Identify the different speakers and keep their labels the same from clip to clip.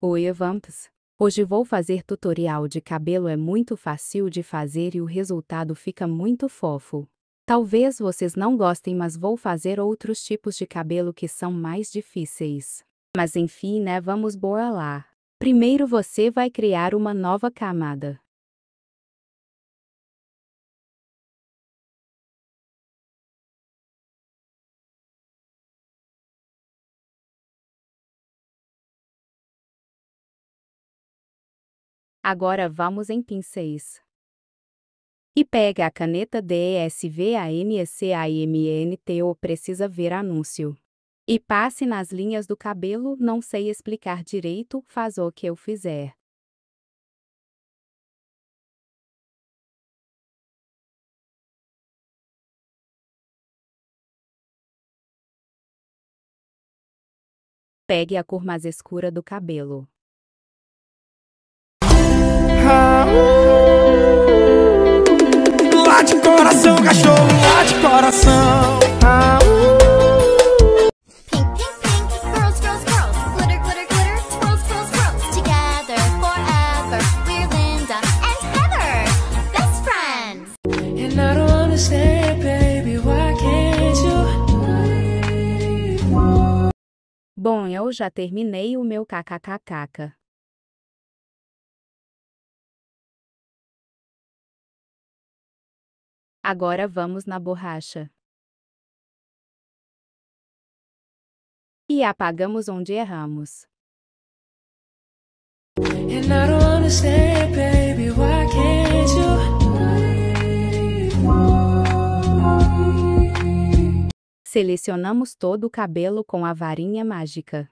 Speaker 1: Oi Evamps! Hoje vou fazer tutorial de cabelo é muito fácil de fazer e o resultado fica muito fofo. Talvez vocês não gostem mas vou fazer outros tipos de cabelo que são mais difíceis. Mas enfim né, vamos boa lá. Primeiro você vai criar uma nova camada. Agora vamos em pincéis. E pega a caneta DESVANSAMNT ou precisa ver anúncio. E passe nas linhas do cabelo, não sei explicar direito, faz o que eu fizer. Pegue a cor mais escura do cabelo. cachorro lá de coração Bom, eu já terminei o meu kkkk.
Speaker 2: Agora vamos na borracha.
Speaker 1: E apagamos onde erramos. Selecionamos todo o cabelo com a varinha mágica.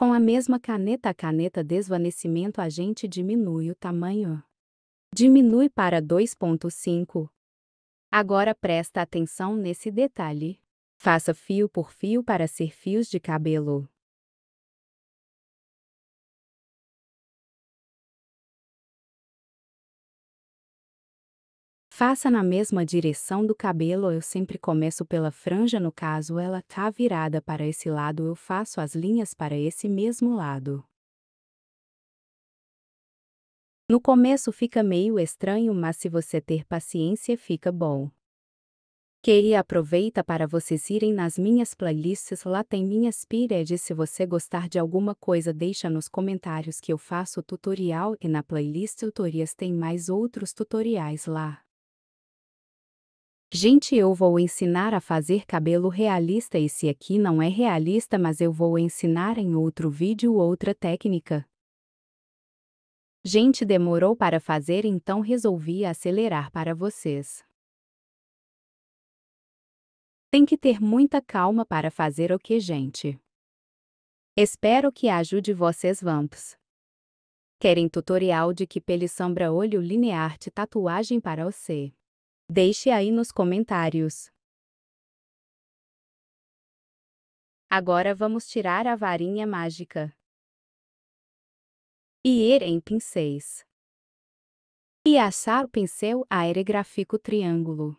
Speaker 1: Com a mesma caneta a caneta desvanecimento a gente diminui o tamanho. Diminui para 2.5. Agora presta atenção nesse detalhe. Faça fio por fio para ser fios de cabelo. Faça na mesma direção do cabelo, eu sempre começo pela franja, no caso ela tá virada para esse lado, eu faço as linhas para esse mesmo lado. No começo fica meio estranho, mas se você ter paciência fica bom. Queria aproveita para vocês irem nas minhas playlists, lá tem minhas pireds, se você gostar de alguma coisa deixa nos comentários que eu faço tutorial e na playlist tutorias tem mais outros tutoriais lá. Gente, eu vou ensinar a fazer cabelo realista. Esse aqui não é realista, mas eu vou ensinar em outro vídeo outra técnica. Gente, demorou para fazer, então resolvi acelerar para vocês. Tem que ter muita calma para fazer o que, gente? Espero que ajude vocês, vamps. Querem tutorial de que pele sombra olho linear de tatuagem para você? Deixe aí nos comentários. Agora vamos tirar a varinha mágica. E ir em pincéis. E assar o pincel aerográfico
Speaker 2: triângulo.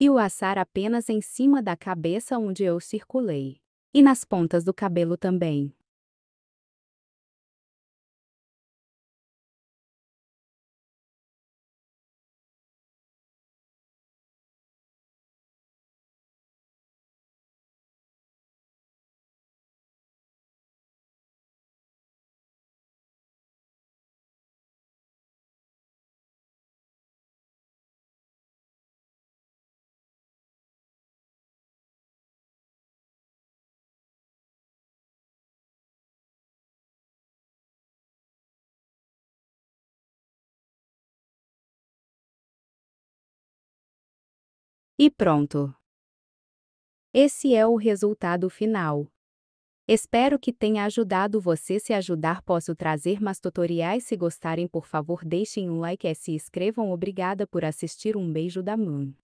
Speaker 1: E o assar apenas em cima da cabeça onde eu circulei. E nas pontas do cabelo também. E pronto. Esse é o resultado final. Espero que tenha ajudado você. Se ajudar, posso trazer mais tutoriais. Se gostarem, por favor, deixem um like e se inscrevam. Obrigada por assistir. Um beijo da mãe.